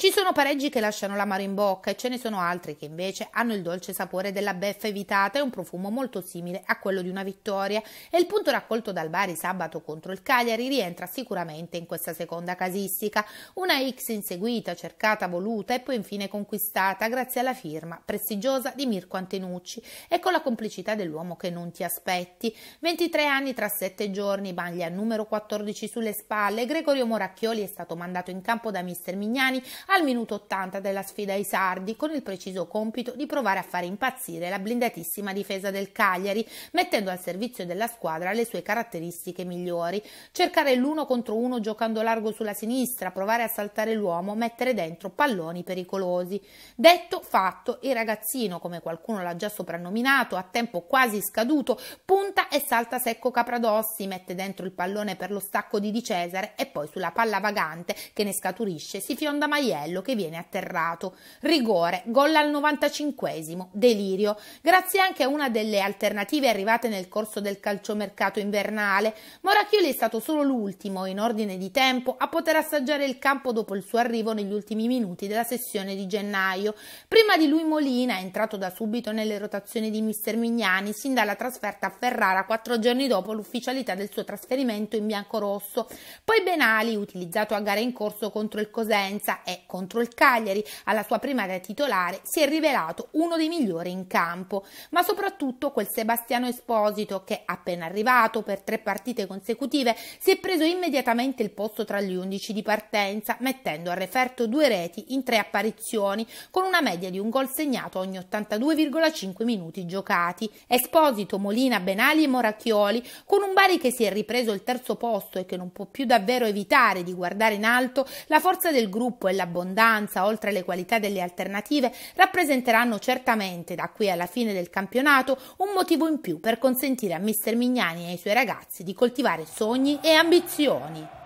Ci sono pareggi che lasciano l'amaro in bocca e ce ne sono altri che invece hanno il dolce sapore della beffa evitata e un profumo molto simile a quello di una vittoria e il punto raccolto dal Bari sabato contro il Cagliari rientra sicuramente in questa seconda casistica, una X inseguita, cercata, voluta e poi infine conquistata grazie alla firma prestigiosa di Mirko Antenucci e con la complicità dell'uomo che non ti aspetti. 23 anni tra 7 giorni, maglia numero 14 sulle spalle, Gregorio Moracchioli è stato mandato in campo da mister Mignani al minuto 80 della sfida ai Sardi, con il preciso compito di provare a fare impazzire la blindatissima difesa del Cagliari, mettendo al servizio della squadra le sue caratteristiche migliori. Cercare l'uno contro uno giocando largo sulla sinistra, provare a saltare l'uomo, mettere dentro palloni pericolosi. Detto, fatto, il ragazzino, come qualcuno l'ha già soprannominato, a tempo quasi scaduto, punta e salta secco Capradossi, mette dentro il pallone per lo stacco di Di Cesare e poi sulla palla vagante che ne scaturisce si fionda Maier gioiello che viene atterrato. Rigore, gol al 95 esimo delirio. Grazie anche a una delle alternative arrivate nel corso del calciomercato invernale, Moracchioli è stato solo l'ultimo, in ordine di tempo, a poter assaggiare il campo dopo il suo arrivo negli ultimi minuti della sessione di gennaio. Prima di lui Molina, entrato da subito nelle rotazioni di mister Mignani, sin dalla trasferta a Ferrara quattro giorni dopo l'ufficialità del suo trasferimento in biancorosso. Poi Benali, utilizzato a gara in corso contro il Cosenza, e contro il Cagliari, alla sua prima da titolare, si è rivelato uno dei migliori in campo, ma soprattutto quel Sebastiano Esposito che, appena arrivato per tre partite consecutive, si è preso immediatamente il posto tra gli undici di partenza, mettendo a referto due reti in tre apparizioni, con una media di un gol segnato ogni 82,5 minuti giocati. Esposito, Molina, Benali e Moracchioli, con un Bari che si è ripreso il terzo posto e che non può più davvero evitare di guardare in alto la forza del gruppo e la abbondanza, oltre alle qualità delle alternative, rappresenteranno certamente, da qui alla fine del campionato, un motivo in più per consentire a Mr. Mignani e ai suoi ragazzi di coltivare sogni e ambizioni.